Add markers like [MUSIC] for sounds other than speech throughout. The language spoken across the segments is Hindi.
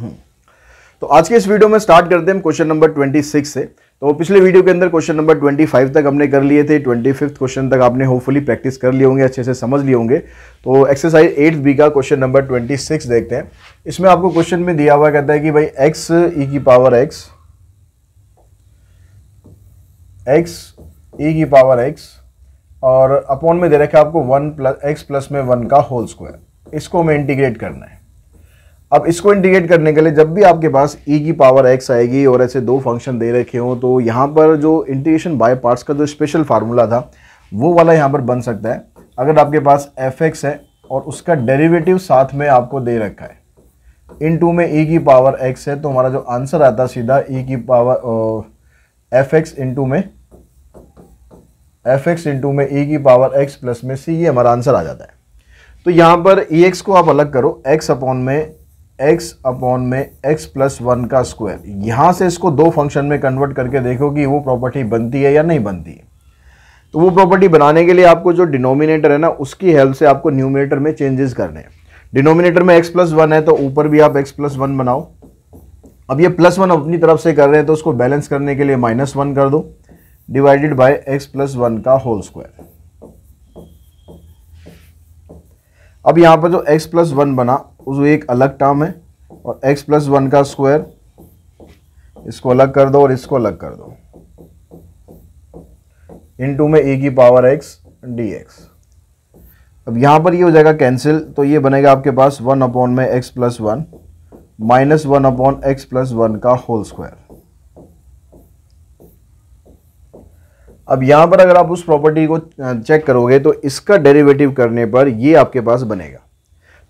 हम्म। तो आज के इस वीडियो में स्टार्ट करते हैं क्वेश्चन नंबर 26 से तो पिछले वीडियो के अंदर क्वेश्चन नंबर 25 तक हमने कर लिए थे 25 क्वेश्चन तक आपने होपफुली प्रैक्टिस कर लिए होंगे अच्छे से समझ लिए होंगे तो एक्सरसाइज एट बी का क्वेश्चन नंबर 26 देखते हैं इसमें आपको क्वेश्चन में दिया हुआ कहता है कि भाई एक्स ई e की पावर एक्स एक्स ई की पावर एक्स और अपॉन में दे रखा है आपको वन प्लस एक्स प्लस में वन का होल स्क्वायर इसको हमें इंटीग्रेट करना है अब इसको इंडिकेट करने के लिए जब भी आपके पास e की पावर x आएगी और ऐसे दो फंक्शन दे रखे हों तो यहाँ पर जो इंटीग्रेशन बाय पार्ट्स का जो स्पेशल फार्मूला था वो वाला यहाँ पर बन सकता है अगर आपके पास एफ एक्स है और उसका डेरिवेटिव साथ में आपको दे रखा है इन टू में e की पावर x है तो हमारा जो आंसर आता है सीधा e की पावर एफ एक्स इंटू में एफ एक्स इंटू में e की पावर x प्लस में सी ये हमारा आंसर आ जाता है तो यहाँ पर ई e एक्स को आप अलग करो x अपॉन में एक्स अपॉन में एक्स प्लस वन का स्क्वायर यहाँ से इसको दो फंक्शन में कन्वर्ट करके देखो कि वो प्रॉपर्टी बनती है या नहीं बनती है तो वो प्रॉपर्टी बनाने के लिए आपको जो डिनोमिनेटर है ना उसकी हेल्प से आपको न्यूमिनेटर में चेंजेस करने हैं डिनोमिनेटर में x प्लस वन है तो ऊपर भी आप x प्लस वन बनाओ अब ये प्लस वन अपनी तरफ से कर रहे हैं तो उसको बैलेंस करने के लिए माइनस वन कर दो divided by x plus one का होल स्क्वायर अब यहां पर जो x प्लस वन बना उस एक अलग टर्म है और x प्लस वन का स्क्वायर इसको अलग कर दो और इसको अलग कर दो इन टू में ए की पावर एक्स डी एक्स अब यहां पर ये हो जाएगा कैंसिल तो ये बनेगा आपके पास वन अपॉन में x plus one minus one upon x plus one का होल स्क्वायर अब यहां पर अगर आप उस प्रॉपर्टी को चेक करोगे तो इसका डेरिवेटिव करने पर ये आपके पास बनेगा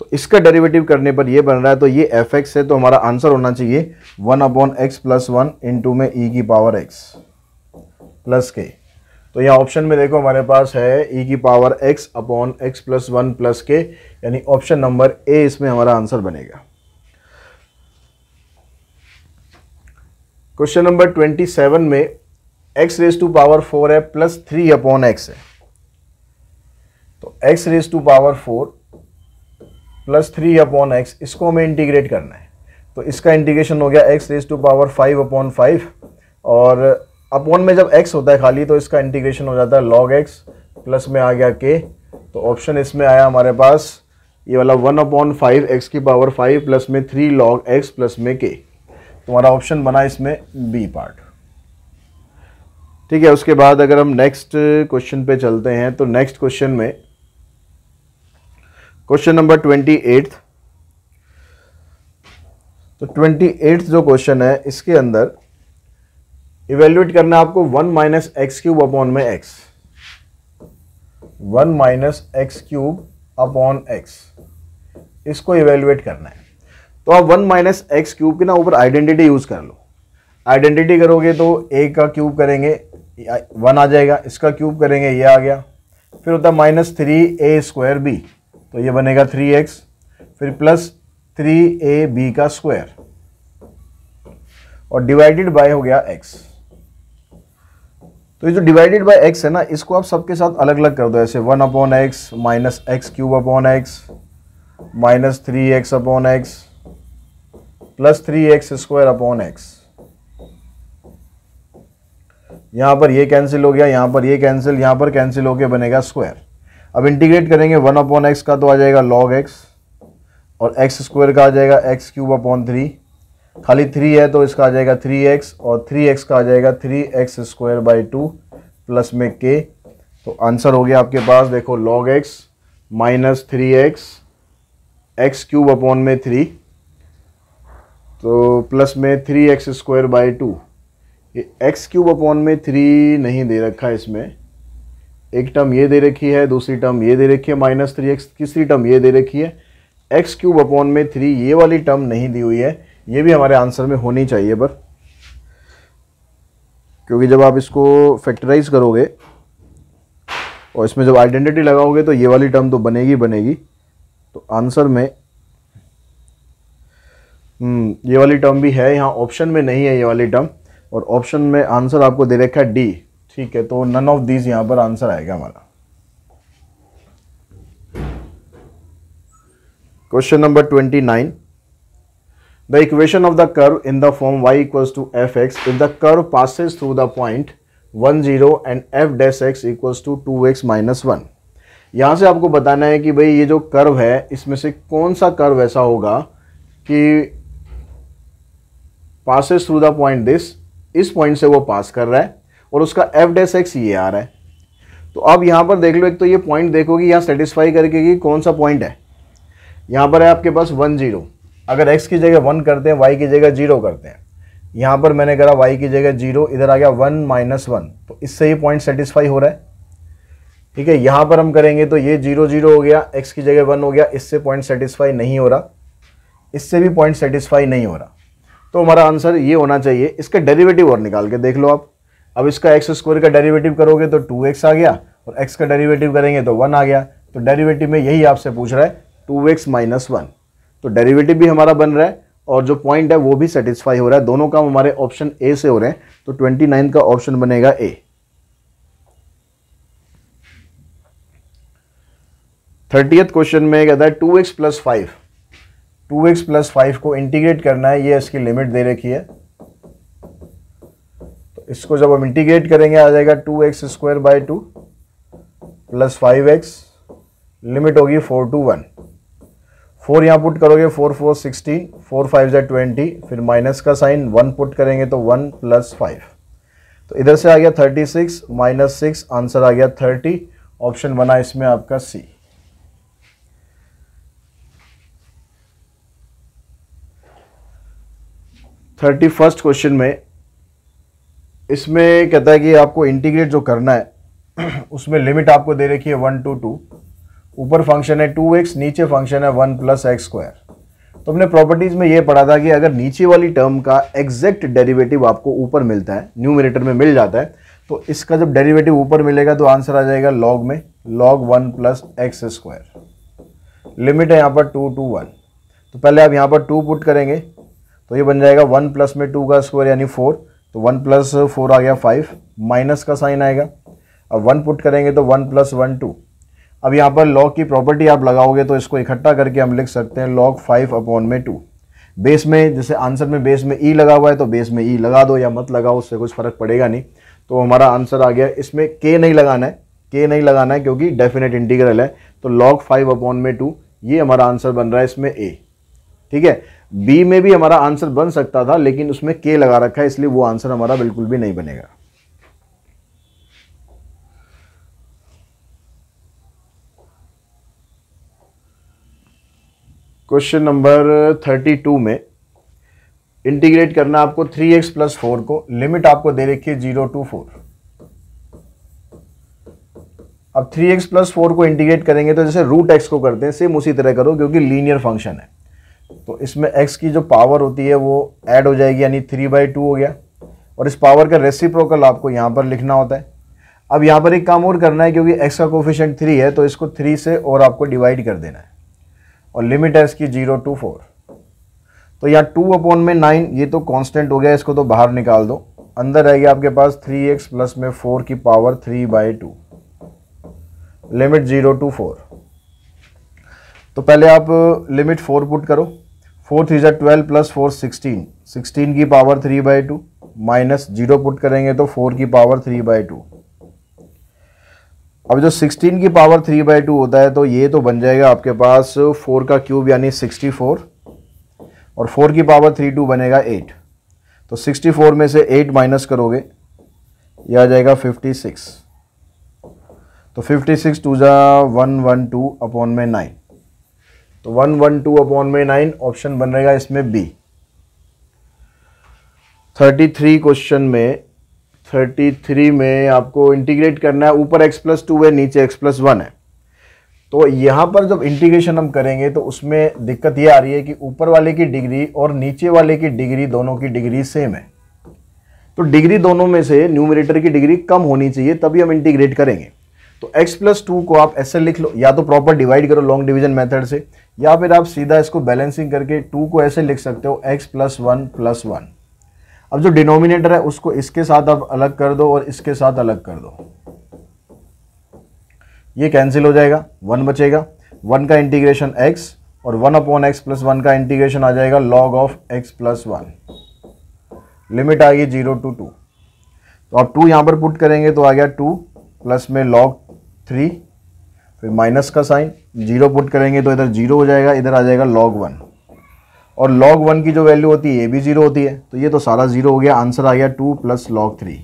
तो इसका डेरिवेटिव करने पर ये बन रहा है तो ये एफ एक्स है तो हमारा आंसर होना चाहिए one upon x plus one into में ई e की पावर एक्स प्लस के तो यहाँ ऑप्शन में देखो हमारे पास है ई e की power x upon x plus one plus k यानी ऑप्शन नंबर ए इसमें हमारा आंसर बनेगा क्वेश्चन नंबर ट्वेंटी सेवन में x raise to power four है प्लस थ्री अपॉन एक्स है तो x raise to power four plus three upon x इसको हमें इंटीग्रेट करना है तो इसका इंटीग्रेशन हो गया x raise to power five upon five और अपॉन में जब एक्स होता है खाली तो इसका इंटीग्रेशन हो जाता है लॉग एक्स प्लस में आ गया के तो ऑप्शन इसमें आया हमारे पास ये वाला वन अपॉन फाइव एक्स की पावर फाइव प्लस में थ्री लॉग एक्स प्लस में के तुम्हारा ऑप्शन बना इसमें बी पार्ट ठीक है उसके बाद अगर हम नेक्स्ट क्वेश्चन पे चलते हैं तो नेक्स्ट क्वेश्चन में क्वेश्चन नंबर ट्वेंटी एट्थ तो ट्वेंटी एट्थ जो क्वेश्चन है इसके अंदर इवेल्युएट करना है आपको one minus x cube upon में x one minus x cube upon x इसको इवेल्युएट करना है तो आप वन माइनस एक्स क्यूब के ना ऊपर आइडेंटिटी यूज़ कर लो आइडेंटिटी करोगे तो ए का क्यूब करेंगे वन आ जाएगा इसका क्यूब करेंगे ये आ गया फिर होता है minus three a square b तो ये बनेगा थ्री एक्स फिर प्लस थ्री ए बी का स्क्वायर और डिवाइडेड बाय हो गया एक्स तो ये जो डिवाइडेड बाय एक्स है ना इसको आप सबके साथ अलग अलग कर दो ऐसे one upon x minus x cube upon x minus three x upon x plus three x square upon x यहां पर ये कैंसिल हो गया यहां पर ये कैंसिल यहां पर कैंसिल होके बनेगा स्क्वायर अब इंटीग्रेट करेंगे वन अपॉन एक्स का तो आ जाएगा लॉग एक्स और एक्स स्क्वायर का आ जाएगा एक्स क्यूब अपॉन थ्री खाली थ्री है तो इसका आ जाएगा थ्री एक्स और थ्री एक्स का आ जाएगा three x square by two plus में के तो आंसर हो गया आपके पास देखो log x minus three x x cube upon में थ्री तो प्लस में three x square by two ये एक्स क्यूब अपॉन में थ्री नहीं दे रखा है इसमें एक टर्म ये दे रखी है दूसरी टर्म ये दे रखी है माइनस थ्री एक्स तीसरी टर्म ये दे रखी है एक्स क्यूब अपॉन में थ्री ये वाली टर्म नहीं दी हुई है ये भी हमारे आंसर में होनी चाहिए पर क्योंकि जब आप इसको फैक्टराइज करोगे और इसमें जब आइडेंटिटी लगाओगे तो ये वाली टर्म तो बनेगी बनेगी तो आंसर में हम्म, ये वाली टर्म भी है यहाँ ऑप्शन में नहीं है ये वाली टर्म और ऑप्शन में आंसर आपको दे रखा है डी ठीक है तो नन ऑफ दीज यहां पर आंसर आएगा हमारा question number twenty nine the equation of the curve in the form y equals to f x if the curve passes through the point one zero and f dash x equals to two x minus one यहां से आपको बताना है कि भाई ये जो कर्व है इसमें से कौन सा कर्व ऐसा होगा कि passes through the point this इस पॉइंट से वो पास कर रहा है और उसका एफ डेस एक्स ये आ रहा है तो अब यहाँ पर देख लो एक तो ये पॉइंट देखोगे यहाँ सेटिस्फाई करके कि कौन सा पॉइंट है यहाँ पर है आपके पास वन जीरो अगर एक्स की जगह वन करते हैं वाई की जगह जीरो करते हैं यहाँ पर मैंने करा वाई की जगह जीरो इधर आ गया वन माइनस वन तो इससे ये पॉइंट सेटिस्फाई हो रहा है ठीक है यहाँ पर हम करेंगे तो ये जीरो जीरो हो गया एक्स की जगह वन हो गया इससे पॉइंट सेटिस्फाई नहीं हो रहा इससे भी पॉइंट सेटिस्फाई नहीं हो रहा तो हमारा आंसर ये होना चाहिए इसका डेरिवेटिव और निकाल के देख लो आप अब इसका एक्स स्क्वायर का डेरिवेटिव करोगे तो टू एक्स आ गया और एक्स का डेरिवेटिव करेंगे तो वन आ गया तो डेरिवेटिव में यही आपसे पूछ रहा है टू एक्स माइनस वन तो डेरिवेटिव भी हमारा बन रहा है और जो पॉइंट है वो भी सेटिस्फाई हो रहा है दोनों काम हमारे ऑप्शन ए से हो रहे हैं तो ट्वेंटी नाइन का ऑप्शन बनेगा ए थर्टियथ क्वेश्चन में कहता है two x plus five two x plus five को इंटीग्रेट करना है ये इसकी लिमिट दे रखी है इसको जब हम इंटीग्रेट करेंगे आ जाएगा two x square by two plus five x limit होगी फोर टू वन फोर यहाँ पुट करोगे four four sixteen four five जै ट्वेंटी फिर माइनस का साइन वन पुट करेंगे तो वन प्लस फाइव तो इधर से आ गया thirty six minus six answer आ गया थर्टी ऑप्शन बना इसमें आपका सी थर्टी फर्स्ट क्वेश्चन में इसमें कहता है कि आपको इंटीग्रेट जो करना है [CLEARS THROAT] उसमें लिमिट आपको दे रखी है वन टू टू ऊपर फंक्शन है टू एक्स नीचे फंक्शन है वन प्लस एक्स स्क्वायर तो हमने प्रॉपर्टीज़ में ये पढ़ा था कि अगर नीचे वाली टर्म का एग्जैक्ट डेरिवेटिव आपको ऊपर मिलता है न्यू में मिल जाता है तो इसका जब डेरिवेटिव ऊपर मिलेगा तो आंसर आ जाएगा लॉग में log one plus x square limit है यहाँ पर टू टू वन तो पहले आप यहाँ पर टू पुट करेंगे तो ये बन जाएगा वन प्लस में टू का स्क्वायर यानी फोर तो वन प्लस फोर आ गया फाइव माइनस का साइन आएगा अब वन पुट करेंगे तो वन प्लस वन टू अब यहाँ पर लॉग की प्रॉपर्टी आप लगाओगे तो इसको इकट्ठा करके हम लिख सकते हैं लॉग फाइव अपॉन में टू बेस में जैसे आंसर में बेस में ई e लगा हुआ है तो बेस में ई e लगा दो या मत लगाओ उससे कुछ फर्क पड़ेगा नहीं तो हमारा आंसर आ गया इसमें के नहीं लगाना है के नहीं लगाना है क्योंकि डेफिनेट इंटीग्रल है तो लॉग फाइव अपॉन में टू ये हमारा आंसर बन रहा है इसमें ए ठीक है बी में भी हमारा आंसर बन सकता था लेकिन उसमें के लगा रखा है इसलिए वो आंसर हमारा बिल्कुल भी नहीं बनेगा क्वेश्चन नंबर थर्टी टू में इंटीग्रेट करना आपको थ्री एक्स प्लस फोर को लिमिट आपको दे रखी है जीरो टू फोर अब थ्री एक्स प्लस फोर को इंटीग्रेट करेंगे तो जैसे रूट एक्स को करते हैं सेम उसी तरह करो क्योंकि लीनियर फंक्शन है तो इसमें एक्स की जो पावर होती है वो ऐड हो जाएगी यानी थ्री बाई टू हो गया और इस पावर का रेसिप्रोकल आपको यहाँ पर लिखना होता है अब यहाँ पर एक काम और करना है क्योंकि एक्स का कोफिशेंट थ्री है तो इसको थ्री से और आपको डिवाइड कर देना है और लिमिट है इसकी जीरो टू फोर तो यहाँ टू अपॉन में नाइन ये तो कांस्टेंट हो गया इसको तो बाहर निकाल दो अंदर आएगी आपके पास थ्री एक्स प्लस में फोर की power three by two limit zero to four तो पहले आप लिमिट फोर पुट करो फोर थ्री जै twelve plus four sixteen sixteen की power three by two minus zero put करेंगे तो फोर की पावर थ्री बाई टू अब जो सिक्सटीन की पावर थ्री बाई टू होता है तो ये तो बन जाएगा आपके पास फोर का क्यूब यानी सिक्सटी फोर और फोर की पावर थ्री टू बनेगा एट तो सिक्सटी फोर में से एट माइनस करोगे ये आ जाएगा फिफ्टी सिक्स तो फिफ्टी सिक्स टू जा वन वन टू अपॉन में नाइन तो वन वन टू अपॉन में नाइन ऑप्शन बन रहेगा इसमें बी थर्टी थ्री क्वेश्चन में थर्टी थ्री में आपको इंटीग्रेट करना है ऊपर एक्स प्लस टू है नीचे एक्स प्लस वन है तो यहाँ पर जब इंटीग्रेशन हम करेंगे तो उसमें दिक्कत ये आ रही है कि ऊपर वाले की डिग्री और नीचे वाले की डिग्री दोनों की डिग्री सेम है तो डिग्री दोनों में से न्यूमिनेटर की डिग्री कम होनी चाहिए तभी हम इंटीग्रेट करेंगे तो x प्लस टू को आप ऐसे लिख लो या तो प्रॉपर डिवाइड करो लॉन्ग डिवीजन मेथड से या फिर आप सीधा इसको बैलेंसिंग करके टू को ऐसे लिख सकते हो x plus one plus one अब जो डिनोमिनेटर है उसको इसके साथ आप अलग कर दो और इसके साथ अलग कर दो ये कैंसिल हो जाएगा वन बचेगा वन का इंटीग्रेशन एक्स और one upon x plus one का इंटीग्रेशन आ जाएगा log of x plus one limit आ गई जीरो टू टू तो आप टू यहाँ पर पुट करेंगे तो आ गया टू प्लस में लॉग थ्री फिर माइनस का साइन जीरो पुट करेंगे तो इधर जीरो हो जाएगा इधर आ जाएगा लॉग वन और लॉग वन की जो वैल्यू होती है ये भी जीरो होती है तो ये तो सारा जीरो हो गया आंसर आ गया two plus log three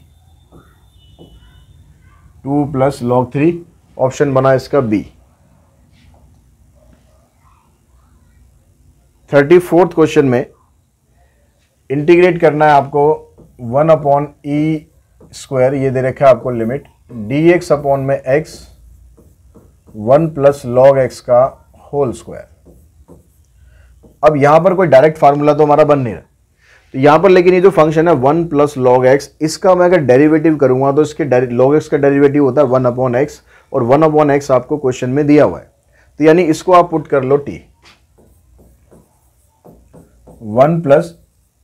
two plus log three option बना इसका बी थर्टी फोर्थ क्वेश्चन में इंटीग्रेट करना है आपको वन अपॉन ई स्क्वायर ये दे रखा है आपको लिमिट डी एक्स अपॉन में x one plus log x का होल स्क्वायर अब यहां पर कोई डायरेक्ट फार्मूला तो हमारा बन नहीं रहा तो यहां पर लेकिन ये जो फंक्शन है वन प्लस लॉग एक्स इसका मैं अगर डेरिवेटिव करूंगा तो इसके लॉग एक्स का डेरिवेटिव होता है वन अपॉन एक्स और वन अपॉन एक्स आपको क्वेश्चन में दिया हुआ है तो यानी इसको आप पुट कर लो t one plus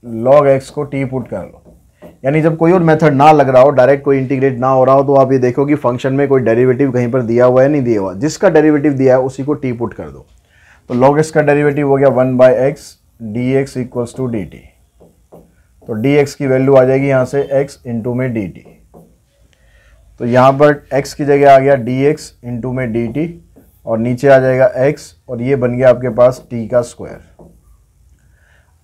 log x को टी पुट कर लो यानी जब कोई और मेथड ना लग रहा हो डायरेक्ट कोई इंटीग्रेट ना हो रहा हो तो आप ये देखो कि फंक्शन में कोई डेरिवेटिव कहीं पर दिया हुआ है नहीं दिया हुआ जिसका डेरिवेटिव दिया है उसी को टी पुट कर दो तो लॉग एक्स का डेरिवेटिव हो गया one by x d x equals to d t तो डी एक्स की वैल्यू आ जाएगी यहाँ से एक्स इंटू में डी टी तो यहाँ पर एक्स की जगह आ गया डी एक्स इंटू में डी टी और नीचे आ जाएगा एक्स और ये बन गया आपके पास टी का स्क्वायर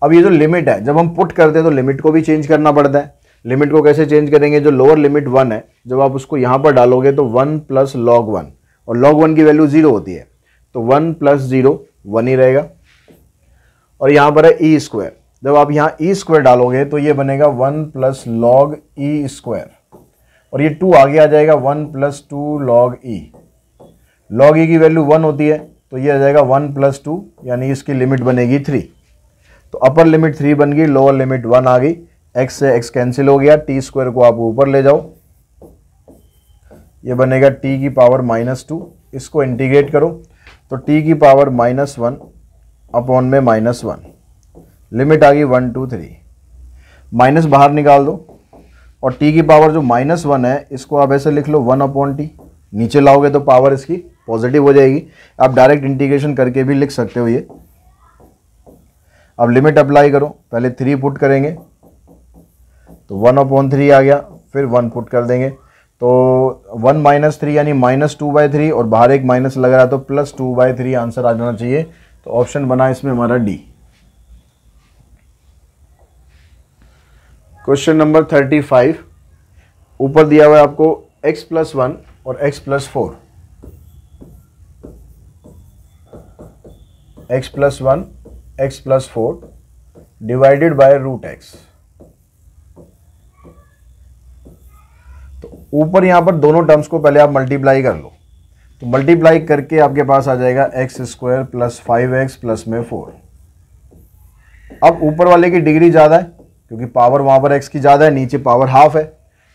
अब ये जो लिमिट है जब हम पुट करते हैं तो लिमिट को भी चेंज करना पड़ता है लिमिट को कैसे चेंज करेंगे जो लोअर लिमिट वन है जब आप उसको यहाँ पर डालोगे तो वन प्लस लॉग वन और लॉग वन की वैल्यू जीरो होती है तो वन प्लस जीरो वन ही रहेगा और यहाँ पर है ई e स्क्वायर जब आप यहाँ ई e स्क्वायर डालोगे तो ये बनेगा one plus log e square और ये टू आगे आ जाएगा one plus two log e log e की वैल्यू वन होती है तो ये आ जाएगा वन प्लस टू यानी इसकी लिमिट बनेगी थ्री तो अपर लिमिट थ्री बन गई लोअर लिमिट वन आ गई एक्स से एक्स कैंसिल हो गया टी स्क्वायर को आप ऊपर ले जाओ ये बनेगा टी की पावर माइनस टू इसको इंटीग्रेट करो तो टी की पावर माइनस वन अपॉन में माइनस वन लिमिट आ गई वन टू थ्री माइनस बाहर निकाल दो और टी की पावर जो माइनस वन है इसको आप ऐसे लिख लो वन अपॉन टी नीचे लाओगे तो पावर इसकी पॉजिटिव हो जाएगी आप डायरेक्ट इंटीग्रेशन करके भी लिख सकते हो ये अब लिमिट अप्लाई करो पहले थ्री पुट करेंगे तो वन अपॉन थ्री आ गया फिर वन पुट कर देंगे तो वन माइनस थ्री यानी माइनस टू बाई थ्री और बाहर एक माइनस लग रहा है तो plus two by three answer आ जाना चाहिए तो ऑप्शन बना इसमें हमारा D question number thirty five ऊपर दिया हुआ है आपको एक्स प्लस वन और x plus four x plus one x plus four divided by root x ऊपर यहाँ पर दोनों टर्म्स को पहले आप मल्टीप्लाई कर लो तो मल्टीप्लाई करके आपके पास आ जाएगा x square plus five x plus में फोर अब ऊपर वाले की डिग्री ज़्यादा है क्योंकि पावर वहाँ पर एक्स की ज़्यादा है नीचे पावर हाफ है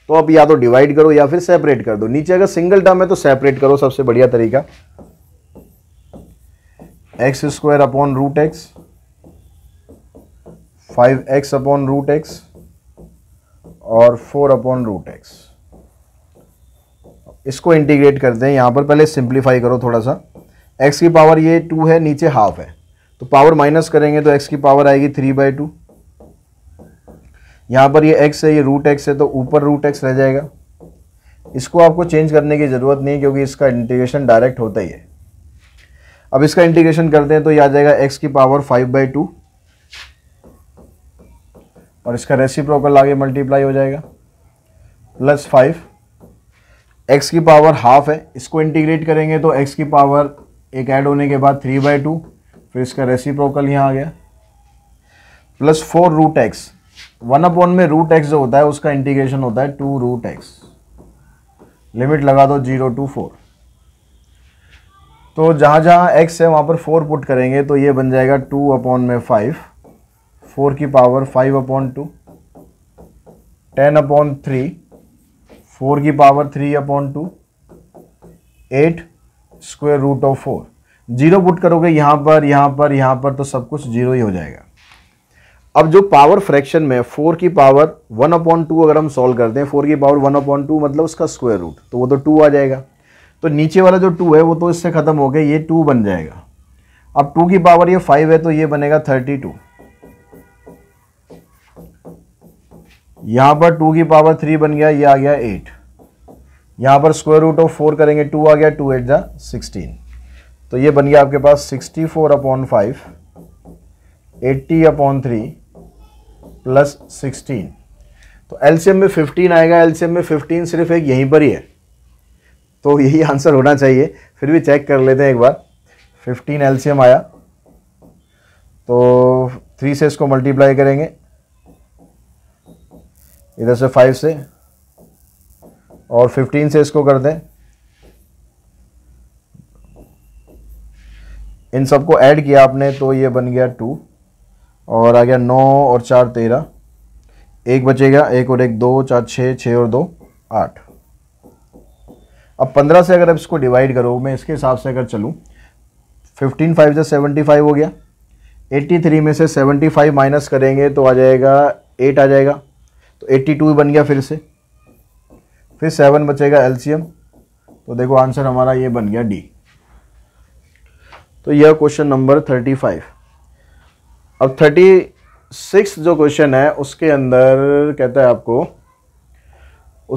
तो आप या तो डिवाइड करो या फिर सेपरेट कर दो नीचे अगर सिंगल टर्म है तो सेपरेट करो सबसे बढ़िया तरीका x square upon root x five x upon root x और फोर अपॉन रूट एक्स इसको इंटीग्रेट करते हैं यहाँ पर पहले सिंप्लीफाई करो थोड़ा सा एक्स की पावर ये टू है नीचे हाफ है तो पावर माइनस करेंगे तो एक्स की पावर आएगी थ्री बाई टू यहाँ पर ये एक्स है ये रूट एक्स है तो ऊपर रूट एक्स रह जाएगा इसको आपको चेंज करने की ज़रूरत नहीं क्योंकि इसका इंटीग्रेशन डायरेक्ट होता ही है अब इसका इंटीग्रेशन करते हैं तो ये आ जाएगा एक्स की पावर फाइव बाई टू और इसका रेसिप्रोकल आगे मल्टीप्लाई हो जाएगा प्लस फाइव एक्स की पावर हाफ है इसको इंटीग्रेट करेंगे तो एक्स की पावर एक ऐड होने के बाद थ्री बाई टू फिर इसका रेसिप्रोकल यहाँ आ गया plus four root x one upon में रूट एक्स जो होता है उसका इंटीग्रेशन होता है टू रूट एक्स लिमिट लगा दो जीरो टू फोर तो जहाँ जहाँ एक्स है वहाँ पर फोर पुट करेंगे तो ये बन जाएगा टू अपॉन में फाइव फोर की power five upon two ten upon three four की power three upon two eight square root of four zero put करोगे यहाँ पर यहाँ पर यहाँ पर तो सब कुछ जीरो ही हो जाएगा अब जो पावर फ्रैक्शन में फोर की पावर वन अपॉन टू अगर हम सॉल्व करते हैं फोर की पावर वन अपॉन टू मतलब उसका स्क्वायर रूट तो वो तो टू आ जाएगा तो नीचे वाला जो टू है वो तो इससे ख़त्म हो गया ये टू बन जाएगा अब टू की पावर ये फाइव है तो ये बनेगा थर्टी टू यहाँ पर टू की पावर थ्री बन गया ये आ गया एट यहाँ पर स्क्वायर रूट ऑफ फोर करेंगे टू आ गया टू एट जा सिक्सटीन तो ये बन गया आपके पास sixty four upon five eighty upon three plus sixteen तो एलसीएम में फिफ्टीन आएगा एलसीएम में फिफ्टीन सिर्फ एक यहीं पर ही है तो यही आंसर होना चाहिए फिर भी चेक कर लेते हैं एक बार फिफ्टीन एलसीएम आया तो थ्री से इसको मल्टीप्लाई करेंगे इधर से फाइव से और फिफ्टीन से इसको कर दें इन सबको ऐड किया आपने तो ये बन गया टू और आ गया नौ और चार तेरह एक बचेगा एक और एक दो चार छः छः और दो आठ अब पंद्रह से अगर आप इसको डिवाइड करो मैं इसके हिसाब से अगर चलूँ फिफ्टीन फाइव से सेवेंटी फाइव हो गया एट्टी थ्री में से सेवेंटी फाइव माइनस करेंगे तो आ जाएगा एट आ जाएगा तो 82 टू बन गया फिर से फिर सेवन बचेगा एलसीएम तो देखो आंसर हमारा ये बन गया डी तो यह क्वेश्चन नंबर थर्टी फाइव अब थर्टी सिक्स जो क्वेश्चन है उसके अंदर कहता है आपको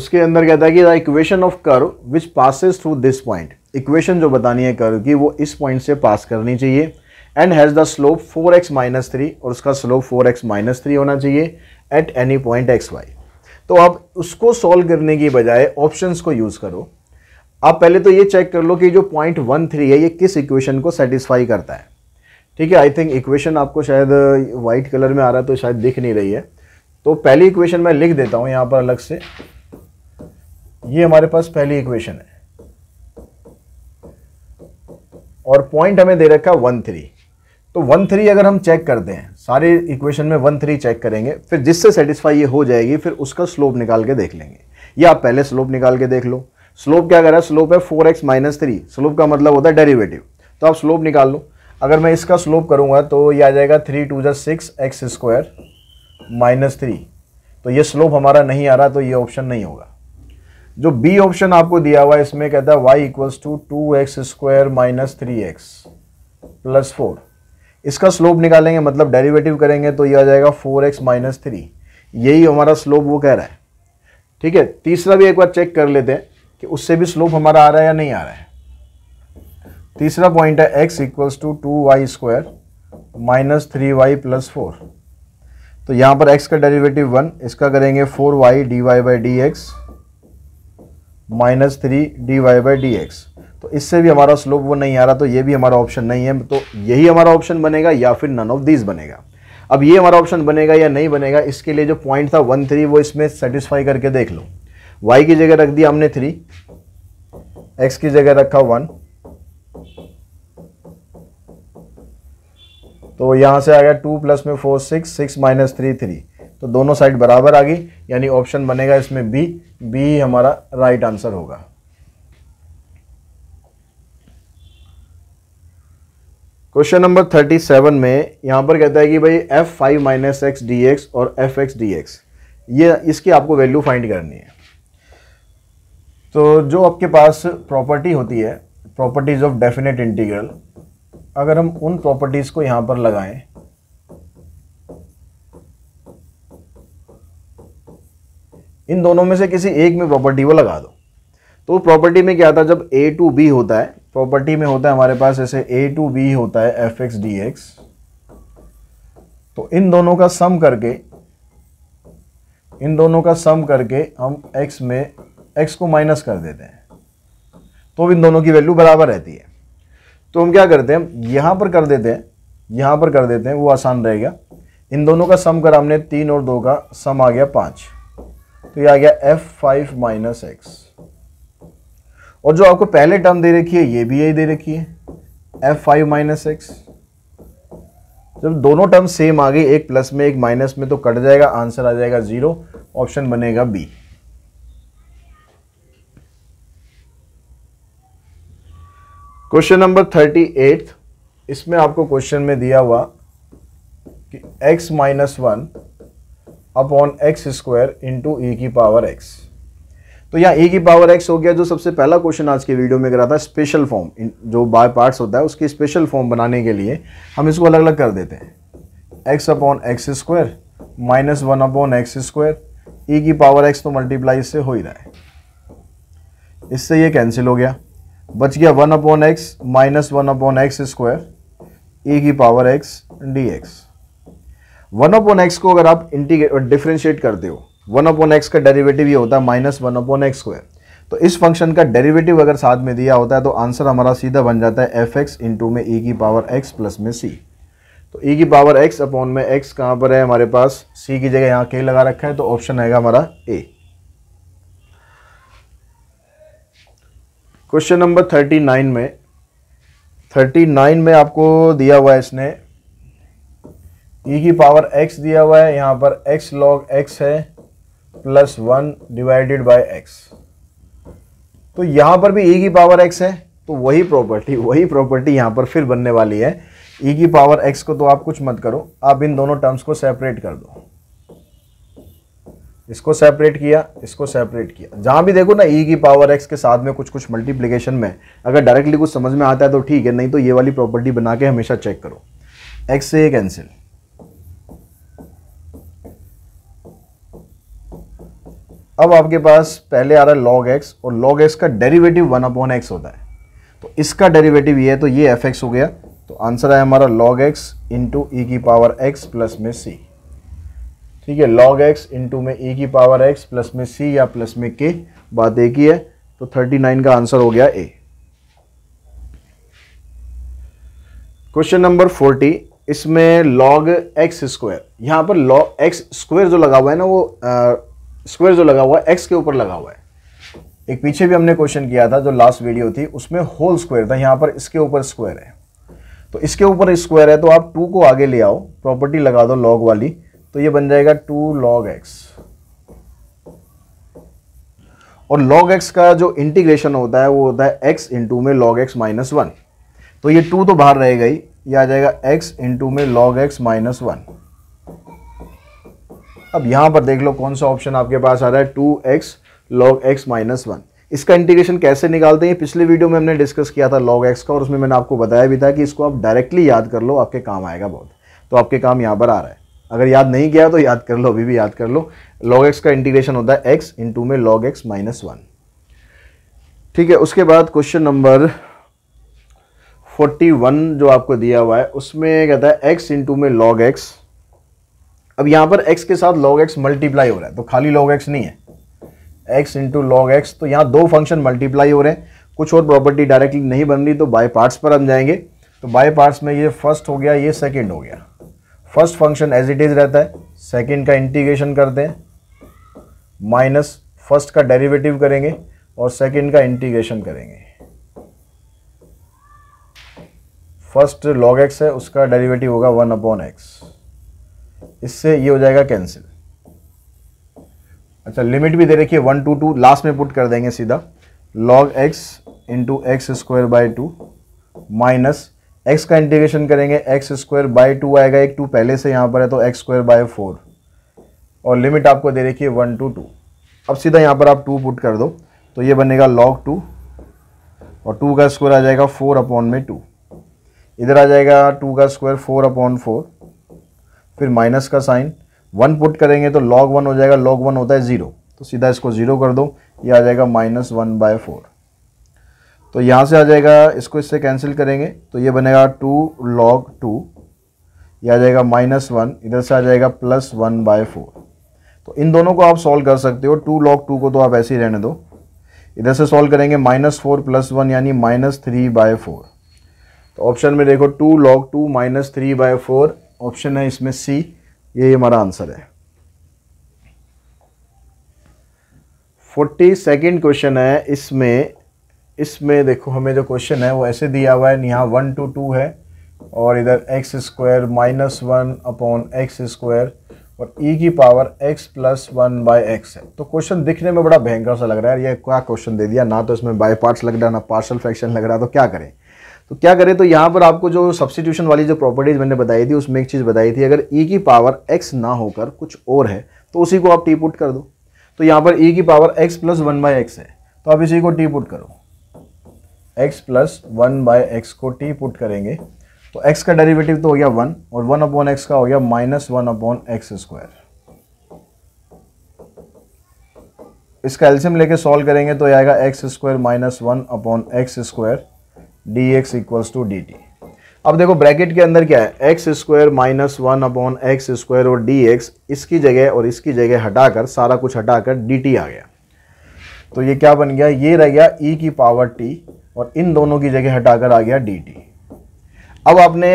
उसके अंदर कहता है कि the equation of curve which passes through this point equation जो बतानी है कर्व की वो इस पॉइंट से पास करनी चाहिए and has the slope 4x x minus three और उसका slope 4x x minus three होना चाहिए at any point x y तो आप उसको सॉल्व करने की बजाय ऑप्शंस को यूज़ करो आप पहले तो ये चेक कर लो कि जो पॉइंट वन थ्री है ये किस इक्वेशन को सेटिस्फाई करता है ठीक है आई थिंक इक्वेशन आपको शायद वाइट uh, कलर में आ रहा है तो शायद दिख नहीं रही है तो पहली इक्वेशन मैं लिख देता हूँ यहाँ पर अलग से ये हमारे पास पहली इक्वेशन है और पॉइंट हमें दे रखा है वन थ्री तो वन थ्री अगर हम चेक करते हैं सारे इक्वेशन में वन थ्री चेक करेंगे फिर जिससे सेटिस्फाई ये हो जाएगी फिर उसका स्लोप निकाल के देख लेंगे या आप पहले स्लोप निकाल के देख लो स्लोप क्या कर रहा है स्लोप है four x minus three slope का मतलब होता है डेरिवेटिव तो आप स्लोप निकाल लो अगर मैं इसका स्लोप करूँगा तो ये आ जाएगा थ्री टू जै six x square minus three तो ये स्लोप हमारा नहीं आ रहा तो ये ऑप्शन नहीं होगा जो बी ऑप्शन आपको दिया हुआ है इसमें कहता है y equals to two x square minus three x plus four इसका स्लोप निकालेंगे मतलब डेरिवेटिव करेंगे तो ये आ जाएगा फोर एक्स माइनस थ्री यही हमारा स्लोप वो कह रहा है ठीक है तीसरा भी एक बार चेक कर लेते हैं कि उससे भी स्लोप हमारा आ रहा है या नहीं आ रहा है तीसरा पॉइंट है x equals to two y square minus three y plus four तो यहाँ पर एक्स का डेरिवेटिव वन इसका करेंगे four y d y by d x minus three d y by d x तो इससे भी हमारा स्लोप वो नहीं आ रहा तो ये भी हमारा ऑप्शन नहीं है तो यही हमारा ऑप्शन बनेगा या फिर नन ऑफ दीज बनेगा अब ये हमारा ऑप्शन बनेगा या नहीं बनेगा इसके लिए जो पॉइंट था वन थ्री वो इसमें सेटिस्फाई करके देख लो वाई की जगह रख दिया हमने थ्री एक्स की जगह रखा वन तो यहां से आ गया टू प्लस में four six six minus three three तो दोनों साइड बराबर आ गई यानी ऑप्शन बनेगा इसमें बी बी हमारा राइट आंसर होगा क्वेश्चन नंबर थर्टी सेवन में यहाँ पर कहता है कि भाई f five minus x d x और एफ एक्स डी एक्स ये इसकी आपको वैल्यू फाइंड करनी है तो जो आपके पास प्रॉपर्टी होती है प्रॉपर्टीज़ ऑफ डेफिनेट इंटीग्रल अगर हम उन प्रॉपर्टीज़ को यहाँ पर लगाएं इन दोनों में से किसी एक में प्रॉपर्टी को लगा दो तो प्रॉपर्टी में क्या था जब ए टू बी होता है प्रॉपर्टी में होता है हमारे पास जैसे ए टू बी होता है एफ एक्स डी एक्स तो इन दोनों का सम करके इन दोनों का सम करके हम x में x को माइनस कर देते हैं तो इन दोनों की वैल्यू बराबर रहती है तो हम क्या करते हैं यहां पर कर देते हैं यहां पर कर देते हैं वो आसान रहेगा इन दोनों का सम कर हमने तीन और दो का सम आ गया पांच तो ये आ गया एफ फाइव माइनस एक्स और जो आपको पहले टर्म दे रखी है ये भी यही दे रखी है एफ फाइव माइनस एक्स जब दोनों टर्म सेम आ गई एक प्लस में एक माइनस में तो कट जाएगा आंसर आ जाएगा जीरो ऑप्शन बनेगा B question number thirty eight इसमें आपको क्वेश्चन में दिया हुआ कि x minus one upon x square into e की पावर एक्स तो यहाँ ए की पावर एक्स हो गया जो सबसे पहला क्वेश्चन आज के वीडियो में करा था स्पेशल फॉर्म जो बाय पार्ट्स होता है उसकी स्पेशल फॉर्म बनाने के लिए हम इसको अलग अलग कर देते हैं x upon x square minus one upon x square e की पावर एक्स तो मल्टीप्लाई इससे हो ही रहा है इससे ये कैंसिल हो गया बच गया one upon x minus one upon x square e की power x d x one upon x को अगर आप इंटीग्रेट डिफ्रेंशिएट करते हो वन अपॉन एक्स का डेरिवेटिव ये होता है minus one upon x square तो इस फंक्शन का डेरिवेटिव अगर साथ में दिया होता है तो आंसर हमारा सीधा बन जाता है एफ एक्स इंटू में ई की पावर एक्स प्लस में सी तो ई की पावर एक्स अपॉन में एक्स कहाँ पर है हमारे पास सी की जगह यहाँ के लगा रखा है तो ऑप्शन आएगा हमारा A question number thirty nine में थर्टी नाइन में आपको दिया हुआ है इसने ई की पावर एक्स दिया हुआ है यहाँ पर एक्स लॉग एक्स है plus one divided by x तो यहां पर भी ई e की पावर एक्स है तो वही प्रॉपर्टी वही प्रॉपर्टी यहां पर फिर बनने वाली है ई e की पावर एक्स को तो आप कुछ मत करो आप इन दोनों टर्म्स को सेपरेट कर दो इसको सेपरेट किया इसको सेपरेट किया जहां भी देखो ना ई e की पावर एक्स के साथ में कुछ कुछ मल्टीप्लीकेशन में अगर डायरेक्टली कुछ समझ में आता है तो ठीक है नहीं तो ये वाली प्रॉपर्टी बना के हमेशा चेक करो एक्स से ये कैंसिल अब आपके पास पहले आ रहा है लॉग एक्स और लॉग एक्स का डेरिवेटिव वन अपॉन एक्स होता है तो इसका डेरिवेटिव ये है तो ये एफ एक्स हो गया तो आंसर है हमारा लॉग एक्स इंटू ई की पावर एक्स प्लस में सी ठीक है लॉग एक्स इंटू में ई e की पावर एक्स प्लस में सी या प्लस में के बात एक ही है तो 39 का आंसर हो गया ए क्वेश्चन नंबर 40 इसमें लॉग एक्स स्क्वायर यहां पर लॉग एक्स स्क्वायर जो लगा हुआ है ना वो स्क्वायर जो लगा हुआ है एक्स के ऊपर लगा हुआ है एक पीछे भी हमने क्वेश्चन किया था जो लास्ट वीडियो थी उसमें होल स्क्वायर था यहाँ पर इसके ऊपर स्क्वायर है तो इसके ऊपर स्क्वायर है तो आप टू को आगे ले आओ प्रॉपर्टी लगा दो लॉग वाली तो ये बन जाएगा टू लॉग एक्स और लॉग एक्स का जो इंटीग्रेशन होता है वो होता है एक्स इंटू में लॉग एक्स माइनस वन तो ये टू तो बाहर रहेगा ही ये आ जाएगा एक्स इंटू में लॉग एक्स माइनस वन अब यहाँ पर देख लो कौन सा ऑप्शन आपके पास आ रहा है two x log x minus one इसका इंटीग्रेशन कैसे निकालते हैं पिछले वीडियो में हमने डिस्कस किया था लॉग एक्स का और उसमें मैंने आपको बताया भी था कि इसको आप डायरेक्टली याद कर लो आपके काम आएगा बहुत तो आपके काम यहाँ पर आ रहा है अगर याद नहीं किया तो याद कर लो अभी भी याद कर लो लॉग एक्स का इंटीग्रेशन होता है एक्स इंटू में लॉग एक्स माइनस वन ठीक है उसके बाद क्वेश्चन नंबर 41 जो आपको दिया हुआ है उसमें कहता है एक्स इंटू में लॉग एक्स अब यहां पर x के साथ log x मल्टीप्लाई हो रहा है तो खाली log x नहीं है x इंटू लॉग एक्स तो यहां दो फंक्शन मल्टीप्लाई हो रहे हैं कुछ और प्रॉपर्टी डायरेक्टली नहीं बन रही तो बाय पार्ट्स पर हम जाएंगे तो बाय पार्ट्स में ये फर्स्ट हो गया ये सेकेंड हो गया first function as it is रहता है सेकेंड का इंटीग्रेशन करते हैं माइनस फर्स्ट का डेरिवेटिव करेंगे और सेकेंड का इंटीग्रेशन करेंगे फर्स्ट लॉग एक्स है उसका डेरिवेटिव होगा वन अपॉन एक्स इससे ये हो जाएगा कैंसिल अच्छा लिमिट भी दे रखी है वन टू टू लास्ट में पुट कर देंगे सीधा log x into x square by two minus x का इंटीग्रेशन करेंगे एक्स स्क्वायर बाई टू आएगा एक टू पहले से यहाँ पर है तो एक्स स्क्वायर बाय फोर और लिमिट आपको दे रखी है वन टू टू अब सीधा यहाँ पर आप टू पुट कर दो तो ये बनेगा लॉग टू और टू का स्क्वायर आ जाएगा फोर अपॉन में टू इधर आ जाएगा टू का स्क्वायर फोर अपॉन फोर फिर माइनस का साइन वन पुट करेंगे तो लॉग वन हो जाएगा लॉग वन होता है ज़ीरो तो सीधा इसको ज़ीरो कर दो ये आ जाएगा माइनस वन बाय फोर तो यहाँ से आ जाएगा इसको इससे कैंसिल करेंगे तो ये बनेगा टू लॉग टू ये आ जाएगा माइनस वन इधर से आ जाएगा प्लस वन बाय फोर तो इन दोनों को आप सॉल्व कर सकते हो टू लॉग टू को तो आप ऐसे ही रहने दो इधर से सॉल्व करेंगे माइनस फोर प्लस वन यानी माइनस थ्री बाय फोर तो ऑप्शन में देखो two log two minus three by four option है इसमें सी यही हमारा आंसर है फोर्टी सेकेंड क्वेश्चन है इसमें इसमें देखो हमें जो क्वेश्चन है वो ऐसे दिया हुआ है यहाँ वन टू टू है और इधर x square minus one upon x square और ई e की power x plus one by x है तो क्वेश्चन दिखने में बड़ा भयंकर सा लग रहा है ये क्या क्वेश्चन दे दिया ना तो इसमें बाई पार्ट्स लग रहा है ना पार्सल फ्रैक्शन लग रहा है तो क्या करें तो क्या करें तो यहाँ पर आपको जो सब्सिट्यूशन वाली जो प्रॉपर्टीज़ मैंने बताई थी उसमें एक चीज़ बताई थी अगर ई e की पावर एक्स ना होकर कुछ और है तो उसी को आप टी पुट कर दो तो यहाँ पर ई e की power x plus one by x है तो आप इसी को टी पुट करो x plus one by x को टी पुट करेंगे तो एक्स का डेरिवेटिव तो हो गया वन और वन अपॉन एक्स का हो गया minus one upon x square इसका एल्सियम लेके सॉल्व करेंगे तो आएगा x square minus one upon x square d x equals to d t अब देखो ब्रैकेट के अंदर क्या है x square minus one upon x square और डी एक्स इसकी जगह और इसकी जगह हटाकर सारा कुछ हटाकर डी टी आ गया तो ये क्या बन गया ये रह गया ई e की पावर टी और इन दोनों की जगह हटाकर आ गया डी टी अब आपने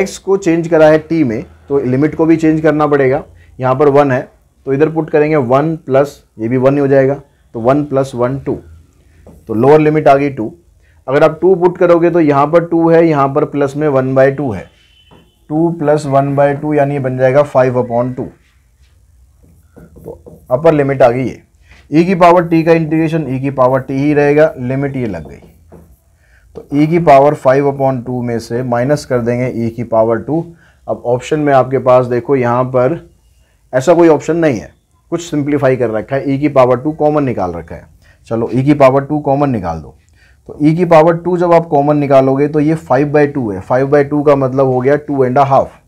एक्स को चेंज करा है टी में तो लिमिट को भी चेंज करना पड़ेगा यहाँ पर वन है तो इधर पुट करेंगे वन प्लस ये भी वन ही हो जाएगा तो वन प्लस वन टू तो लोअर लिमिट आ गई टू अगर आप टू पुट करोगे तो यहाँ पर टू है यहाँ पर प्लस में वन बाय टू है two plus one by two यानी बन जाएगा फाइव अपॉन टू तो अपर लिमिट आ गई है ई e की पावर टी का इंटीग्रेशन ई e की पावर टी ही रहेगा लिमिट ये लग गई तो ई e की पावर फाइव अपॉन टू में से माइनस कर देंगे ई की पावर टू अब ऑप्शन में आपके पास देखो यहाँ पर ऐसा कोई ऑप्शन नहीं है कुछ सिंप्लीफाई कर रखा है ई की पावर टू कॉमन निकाल रखा है चलो ई की पावर टू कॉमन निकाल दो तो e की पावर टू जब आप कॉमन निकालोगे तो ये फाइव बाई टू है फाइव बाई टू का मतलब हो गया two and half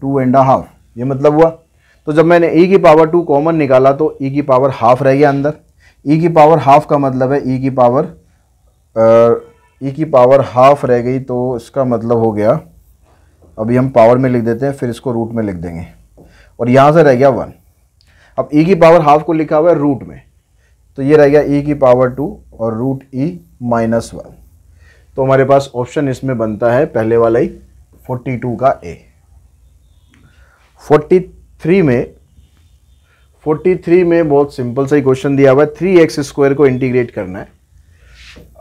two and half ये मतलब हुआ तो जब मैंने e की पावर टू कॉमन निकाला तो e की पावर हाफ रह गया अंदर e की पावर हाफ का मतलब है e की पावर ई e की पावर हाफ रह गई तो इसका मतलब हो गया अभी हम पावर में लिख देते हैं फिर इसको रूट में लिख देंगे और यहाँ से रह गया वन अब ई e की पावर हाफ को लिखा हुआ है रूट में तो ये रह गया ई e की पावर टू और रूट ई माइनस वन तो हमारे पास ऑप्शन इसमें बनता है पहले वाला ही फोर्टी टू का ए फोर्टी थ्री में फोर्टी थ्री में बहुत सिंपल सा ही क्वेश्चन दिया हुआ है थ्री एक्स स्क्वायर को इंटीग्रेट करना है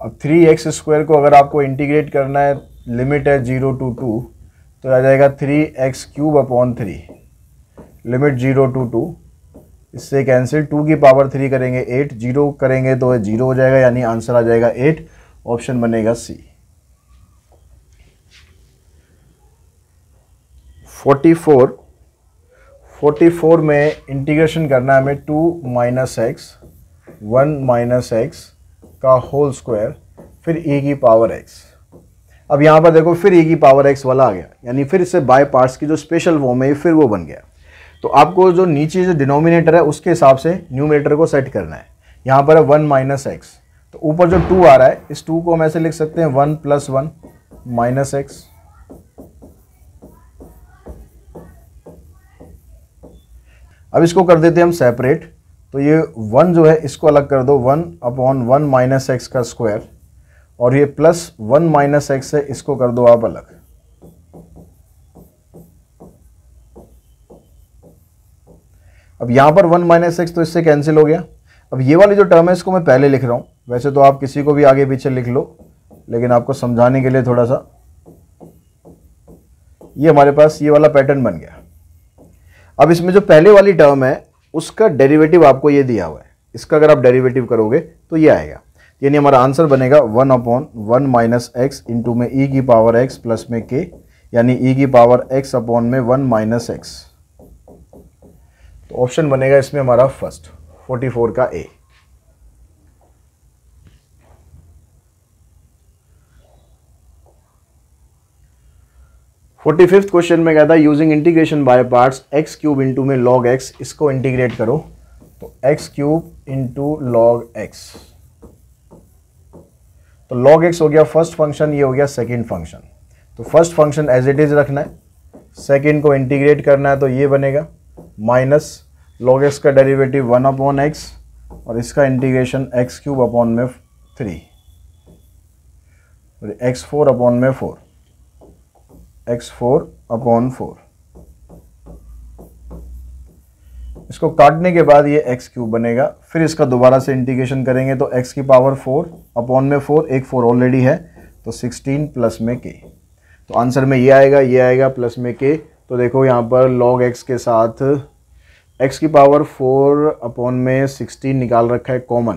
अब थ्री एक्स स्क्वायर को अगर आपको इंटीग्रेट करना है लिमिट है जीरो टू टू तो आ जाएगा three x cube upon three limit zero two two इससे कैंसिल टू की पावर थ्री करेंगे एट जीरो करेंगे तो जीरो हो जाएगा यानी आंसर आ जाएगा एट ऑप्शन बनेगा C forty four forty four में इंटीग्रेशन करना है हमें two minus x one minus x का होल स्क्वायर फिर ई e की पावर एक्स अब यहाँ पर देखो फिर ई e की पावर एक्स वाला आ गया यानी फिर इससे बाय पार्ट्स की जो स्पेशल फॉर्म है फिर वो बन गया तो आपको जो नीचे जो डिनोमिनेटर है उसके हिसाब से न्यूमिनेटर को सेट करना है यहाँ पर है वन माइनस एक्स तो ऊपर जो टू आ रहा है इस टू को हम ऐसे लिख सकते हैं one plus one minus x अब इसको कर देते हैं हम सेपरेट तो ये वन जो है इसको अलग कर दो one upon one minus x का स्क्वायर और ये प्लस वन माइनस एक्स है इसको कर दो आप अलग अब यहाँ पर वन माइनस एक्स तो इससे कैंसिल हो गया अब ये वाली जो टर्म है इसको मैं पहले लिख रहा हूँ वैसे तो आप किसी को भी आगे पीछे लिख लो लेकिन आपको समझाने के लिए थोड़ा सा ये हमारे पास ये वाला पैटर्न बन गया अब इसमें जो पहले वाली टर्म है उसका डेरिवेटिव आपको ये दिया हुआ है इसका अगर आप डेरिवेटिव करोगे तो ये आएगा यानी हमारा आंसर बनेगा one upon one minus x into में ई e की पावर एक्स प्लस में के यानी ई e की पावर एक्स अपॉन में वन माइनस एक्स तो ऑप्शन बनेगा इसमें हमारा फर्स्ट 44 का ए फोर्टी फिफ्थ क्वेश्चन में कहता है using integration by parts x cube into में लॉग एक्स इसको इंटीग्रेट करो तो x cube into log x तो लॉग एक्स हो गया फर्स्ट फंक्शन ये हो गया सेकंड फंक्शन तो first function as it is रखना है सेकंड को इंटीग्रेट करना है तो ये बनेगा माइनस लॉग एक्स का डेरिवेटिव वन अपॉन एक्स और इसका इंटीग्रेशन एक्स क्यूब अपॉन में थ्री एक्स फोर अपॉन में four x four upon four इसको काटने के बाद ये एक्स क्यूब बनेगा फिर इसका दोबारा से इंटीग्रेशन करेंगे तो एक्स की पावर फोर अपॉन में फोर एक फोर ऑलरेडी है तो सिक्सटीन प्लस में के तो आंसर में ये आएगा ये आएगा प्लस में के तो देखो यहाँ पर log x के साथ x की पावर फोर अपॉन में सिक्सटीन निकाल रखा है कॉमन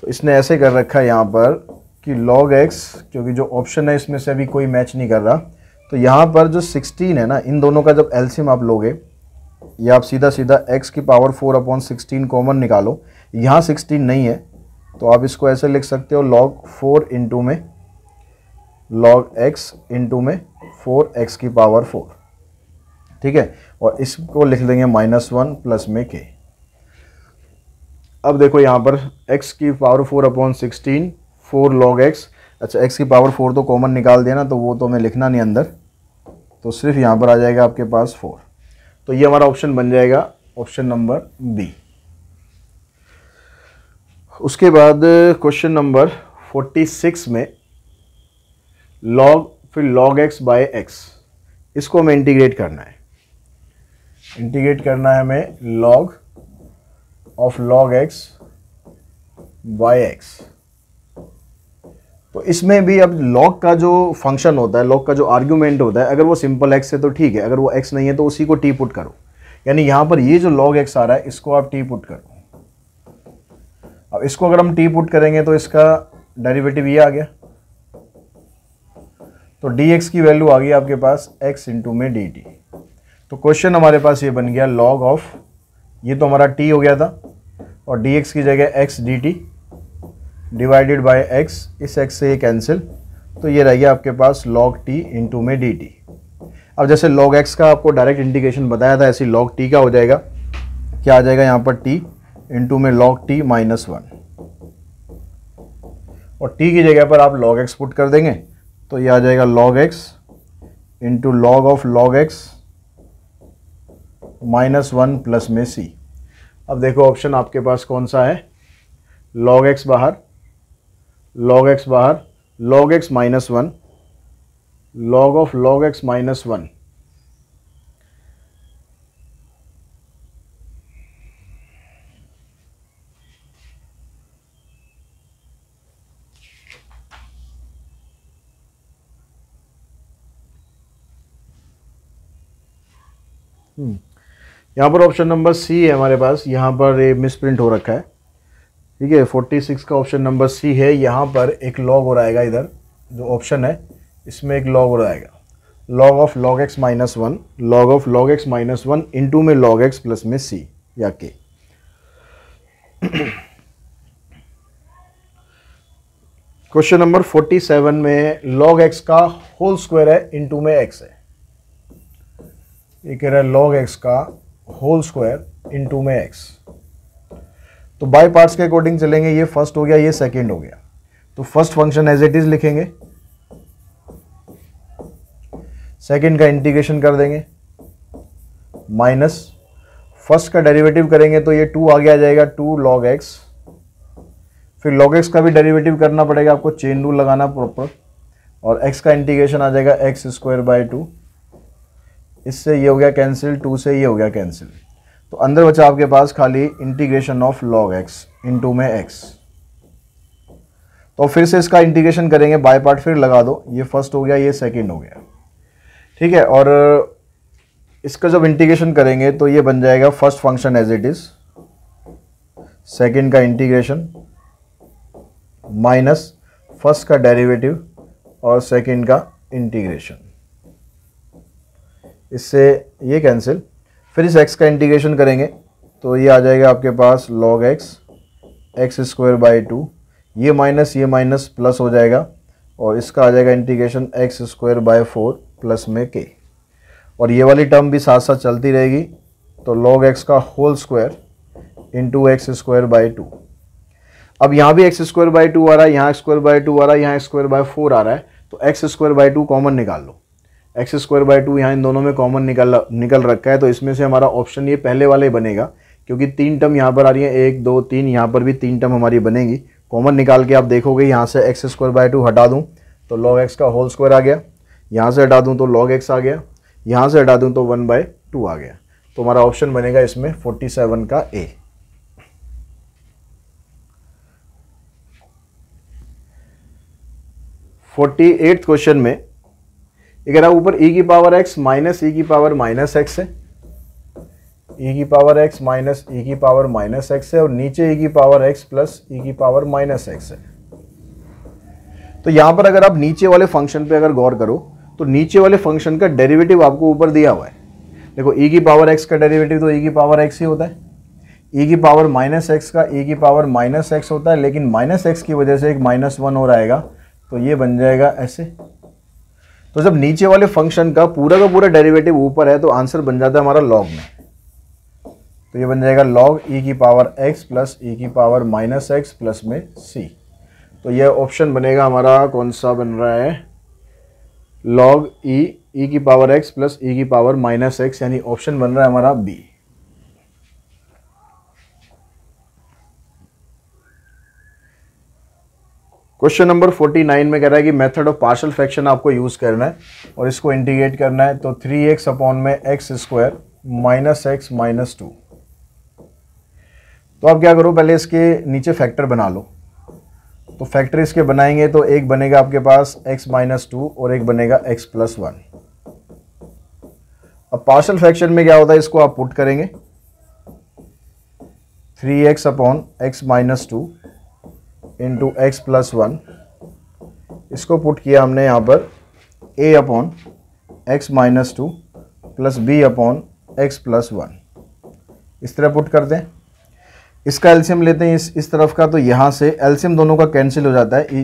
तो इसने ऐसे कर रखा है यहाँ पर कि log x क्योंकि जो ऑप्शन है इसमें से अभी कोई मैच नहीं कर रहा तो यहाँ पर जो 16 है ना इन दोनों का जब एल्सियम आप लोगे या आप सीधा सीधा x की power four upon sixteen common निकालो यहाँ 16 नहीं है तो आप इसको ऐसे लिख सकते हो log फोर इंटू में log x इंटू में फोर एक्स की पावर फोर ठीक है और इसको लिख देंगे माइनस वन प्लस में के अब देखो यहाँ पर x की power four upon sixteen four log अच्छा, एक्स अच्छा x की पावर फोर तो कॉमन निकाल देना तो वो तो हमें लिखना नहीं अंदर तो सिर्फ यहाँ पर आ जाएगा आपके पास फोर तो ये हमारा ऑप्शन बन जाएगा ऑप्शन नंबर बी उसके बाद क्वेश्चन नंबर फोर्टी सिक्स में लॉग फिर log x बाय एक्स इसको हमें इंटीग्रेट करना है इंटीग्रेट करना है हमें log of log x by x तो इसमें भी अब लॉग का जो फंक्शन होता है लॉग का जो आर्ग्यूमेंट होता है अगर वो सिंपल एक्स है तो ठीक है अगर वो एक्स नहीं है तो उसी को t पुट करो यानी यहां पर ये जो लॉग एक्स आ रहा है इसको आप t पुट करो अब इसको अगर हम t पुट करेंगे तो इसका डेरिवेटिव ये आ गया तो डी एक्स की वैल्यू आ गई आपके पास एक्स इंटू में डी टी तो क्वेश्चन हमारे पास ये बन गया लॉग ऑफ ये तो हमारा टी हो गया था और डी एक्स की जगह x d t divided by x इस एक्स से ये कैंसिल तो ये रह गया आपके पास लॉग टी इंटू में डी टी अब जैसे लॉग एक्स का आपको डायरेक्ट इंडिकेशन बताया था ऐसे लॉग टी का हो जाएगा क्या आ जाएगा यहाँ पर टी इंटू में लॉग टी माइनस वन और टी की जगह पर आप लॉग एक्स पुट कर देंगे तो ये आ जाएगा log x into log of log x minus one plus में सी अब देखो ऑप्शन आपके पास कौन सा है लॉग एक्स बाहर लॉग एक्स बाहर log x minus one log of log x minus one hmm. यहाँ पर ऑप्शन नंबर सी है हमारे पास यहाँ पर ये मिस प्रिंट हो रखा है ठीक है फोर्टी सिक्स का ऑप्शन नंबर सी है यहाँ पर एक लॉग हो है इधर जो ऑप्शन है इसमें एक लॉग हो है log of log x minus one log of log x minus one into में लॉग एक्स प्लस में सी या के क्वेश्चन नंबर फोर्टी सेवन में लॉग एक्स का होल स्क्वायर है इंटू में एक्स है ये कह रहा है लॉग एक्स का होल स्क्वायर इन टू में एक्स तो बाई पार्ट्स के अकॉर्डिंग चलेंगे ये फर्स्ट हो गया ये सेकेंड हो गया तो first function as it is लिखेंगे सेकेंड का इंटीग्रेशन कर देंगे माइनस फर्स्ट का डेरिवेटिव करेंगे तो ये टू आगे आ जाएगा टू लॉग एक्स फिर लॉग एक्स का भी डेरिवेटिव करना पड़ेगा आपको चेन रूल लगाना प्रॉपर और एक्स का इंटीग्रेशन आ जाएगा एक्स स्क्वायर बाय टू इससे ये हो गया कैंसिल टू से ये हो गया कैंसिल तो अंदर बचा आपके पास खाली integration of log x two में एक्स तो फिर से इसका इंटीग्रेशन करेंगे बाय पार्ट फिर लगा दो ये फर्स्ट हो गया ये सेकेंड हो गया ठीक है और इसका जब इंटीग्रेशन करेंगे तो ये बन जाएगा first function as it is second का इंटीग्रेशन माइनस फर्स्ट का डेरिवेटिव और सेकेंड का इंटीग्रेशन इससे ये कैंसिल फिर इस एक्स का इंटीग्रेशन करेंगे तो ये आ जाएगा आपके पास log x x square by two ये माइनस ये माइनस प्लस हो जाएगा और इसका आ जाएगा integration x square by four plus में के और ये वाली टर्म भी साथ साथ चलती रहेगी तो लॉग एक्स का whole square into x square by two अब यहाँ भी एक्स स्क्वायर बाई टू आ रहा है यहाँ स्क्वायर बाई टू आ रहा है यहाँ स्क्वायर बाय फोर आ रहा है तो x square by two common निकाल लो एक्स स्क्वायर बाई टू यहाँ इन दोनों में कॉमन निकल निकल रखा है तो इसमें से हमारा ऑप्शन ये पहले वाले बनेगा क्योंकि तीन टर्म यहाँ पर आ रही है एक दो तीन यहाँ पर भी तीन टर्म हमारी बनेगी कॉमन निकाल के आप देखोगे यहाँ से एक्स स्क्वायर बाई टू हटा दूँ तो लॉग एक्स का होल स्क्वायर आ गया यहाँ से हटा दूँ तो लॉग एक्स आ गया यहाँ से हटा दूँ तो वन बाय टू आ गया तो हमारा ऑप्शन बनेगा इसमें फोर्टी सेवन का ए फोर्टी एट क्वेश्चन में अगर आप ऊपर e की पावर x माइनस ई की पावर माइनस एक्स है ई की पावर x माइनस ई की पावर माइनस एक्स है और नीचे ई की पावर x प्लस ई की पावर माइनस एक्स है तो यहाँ पर अगर आप नीचे वाले फंक्शन पे अगर गौर करो तो नीचे वाले फंक्शन का डेरिवेटिव आपको ऊपर दिया हुआ है देखो e की पावर x का डेरिवेटिव तो e की पावर x ही होता है e की पावर माइनस एक्स का e की पावर माइनस एक्स होता है लेकिन माइनस एक्स की वजह से एक माइनस वन और आएगा तो ये बन जाएगा ऐसे तो जब नीचे वाले फंक्शन का पूरा का पूरा डेरिवेटिव ऊपर है तो आंसर बन जाता है हमारा लॉग में तो ये बन जाएगा लॉग ई e की पावर एक्स प्लस ई की पावर माइनस एक्स प्लस में सी तो ये ऑप्शन बनेगा हमारा कौन सा बन रहा है लॉग ई ई की पावर एक्स प्लस ई की पावर माइनस एक्स यानी ऑप्शन बन रहा है हमारा बी क्वेश्चन नंबर 49 में कह रहा है कि मेथड ऑफ पार्शल फ्रैक्शन आपको यूज़ करना है और इसको इंटीग्रेट करना है तो थ्री एक्स अपॉन में x square minus x minus two तो आप क्या करो पहले इसके नीचे फैक्टर बना लो तो फैक्टर इसके बनाएंगे तो एक बनेगा आपके पास एक्स माइनस टू और एक बनेगा एक्स प्लस वन अब पार्शल फ्रैक्शन में क्या होता है इसको आप पुट करेंगे three x upon x minus two into x plus one इसको पुट किया हमने यहाँ पर A upon x minus two plus B upon x plus one इस तरह पुट करते हैं इसका एल्शियम लेते हैं इस इस तरफ का तो यहाँ से एल्शियम दोनों का कैंसिल हो जाता है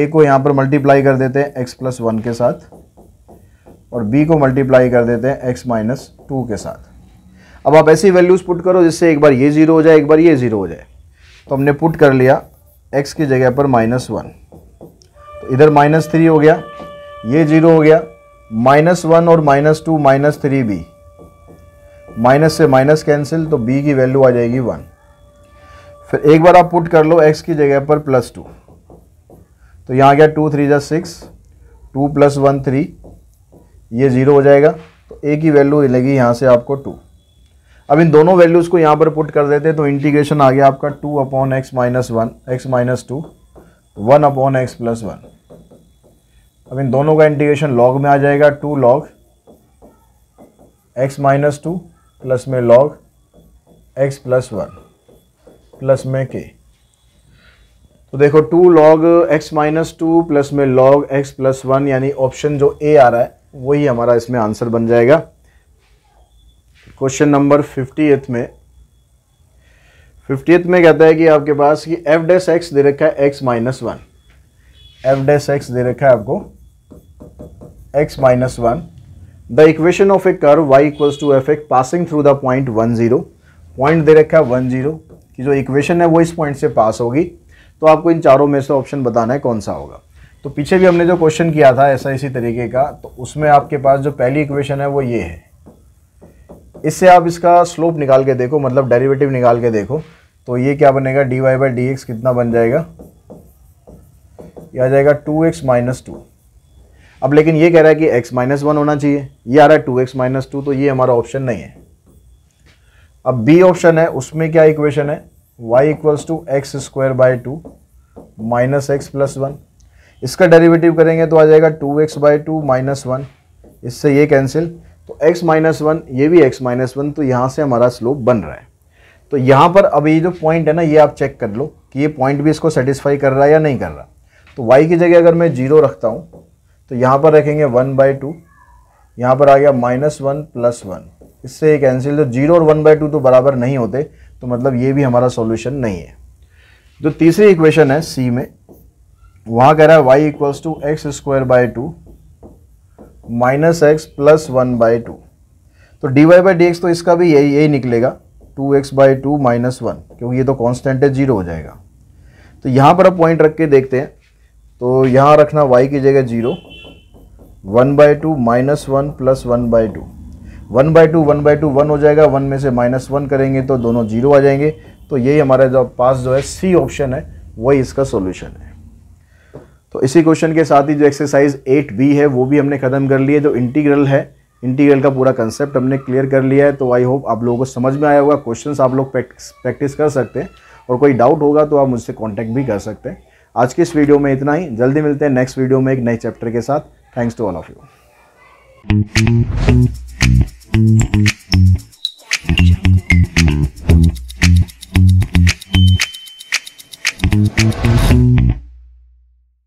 ए को यहाँ पर मल्टीप्लाई कर देते हैं एक्स प्लस वन के साथ और बी को मल्टीप्लाई कर देते हैं एक्स माइनस टू के साथ अब आप ऐसी वैल्यूज़ पुट करो जिससे एक बार ये ज़ीरो हो जाए एक बार ये ज़ीरो हो जाए तो हमने पुट कर लिया एक्स की जगह पर माइनस वन तो इधर माइनस थ्री हो गया ये जीरो हो गया माइनस वन और minus two minus three B minus से माइनस कैंसिल तो बी की वैल्यू आ जाएगी वन फिर एक बार आप पुट कर लो एक्स की जगह पर प्लस टू तो यहाँ आ गया टू थ्री जा six two plus one three ये ज़ीरो हो जाएगा तो ए की वैल्यू मिलेगी यहाँ से आपको टू अब इन दोनों वैल्यूज़ को यहाँ पर पुट कर देते तो इंटीग्रेशन आ गया आपका two upon x minus one x minus two one upon x plus one अब इन दोनों का इंटीग्रेशन लॉग में आ जाएगा two log x minus two plus में log x plus one plus में के तो देखो two log x minus two plus में लॉग एक्स प्लस वन यानी ऑप्शन जो ए आ रहा है वही हमारा इसमें आंसर बन जाएगा क्वेश्चन नंबर फिफ्टी में फिफ्टी में कहता है कि आपके पास कि एफ डेस एक्स दे रखा है x minus one F dash x दे रखा है आपको x minus one the equation of a curve y equals to f x passing through the point one zero point दे रखा है वन जीरो की जो इक्वेशन है वो इस पॉइंट से पास होगी तो आपको इन चारों में से ऑप्शन बताना है कौन सा होगा तो पीछे भी हमने जो क्वेश्चन किया था ऐसा इसी तरीके का तो उसमें आपके पास जो पहली इक्वेशन है वो ये है इससे आप इसका स्लोप निकाल के देखो मतलब डेरिवेटिव निकाल के देखो तो ये क्या बनेगा d y by d x कितना बन जाएगा ये आ जाएगा टू एक्स माइनस टू अब लेकिन ये कह रहा है कि x माइनस वन होना चाहिए ये आ रहा है टू एक्स माइनस टू तो ये हमारा ऑप्शन नहीं है अब बी ऑप्शन है उसमें क्या इक्वेशन है y equals to x square by two minus x plus one इसका डेरिवेटिव करेंगे तो आ जाएगा two x by two minus one इससे ये कैंसिल तो x माइनस वन ये भी x माइनस वन तो यहाँ से हमारा स्लोप बन रहा है तो यहाँ पर अब ये जो पॉइंट है ना ये आप चेक कर लो कि ये पॉइंट भी इसको सेटिस्फाई कर रहा है या नहीं कर रहा तो y की जगह अगर मैं जीरो रखता हूँ तो यहाँ पर रखेंगे वन बाई टू यहाँ पर आ गया माइनस वन प्लस वन इससे कैंसिल तो जीरो और वन बाई टू तो बराबर नहीं होते तो मतलब ये भी हमारा सोल्यूशन नहीं है जो तीसरी इक्वेशन है सी में वहाँ कह रहा है y equals to x square by two minus x plus one by two तो d y by d x तो इसका भी यही यही निकलेगा two x by two minus one क्योंकि ये तो कॉन्स्टेंट है जीरो हो जाएगा तो यहाँ पर आप पॉइंट रख के देखते हैं तो यहाँ रखना वाई की जगह zero one by two minus one plus one by two one by two one by two one हो जाएगा वन में से माइनस वन करेंगे तो दोनों जीरो आ जाएंगे तो यही हमारा जो पास जो है सी ऑप्शन है वही इसका सोल्यूशन है तो इसी क्वेश्चन के साथ ही जो एक्सरसाइज एट बी है वो भी हमने ख़त्म कर लिया है जो इंटीग्रल है इंटीग्रल का पूरा कंसेप्ट हमने क्लियर कर लिया है तो आई होप आप लोगों को समझ में आया होगा क्वेश्चंस आप लोग प्रैक्टिस कर सकते हैं और कोई डाउट होगा तो आप मुझसे कांटेक्ट भी कर सकते हैं आज की इस वीडियो में इतना ही जल्दी मिलते हैं नेक्स्ट वीडियो में एक नए चैप्टर के साथ thanks to all of you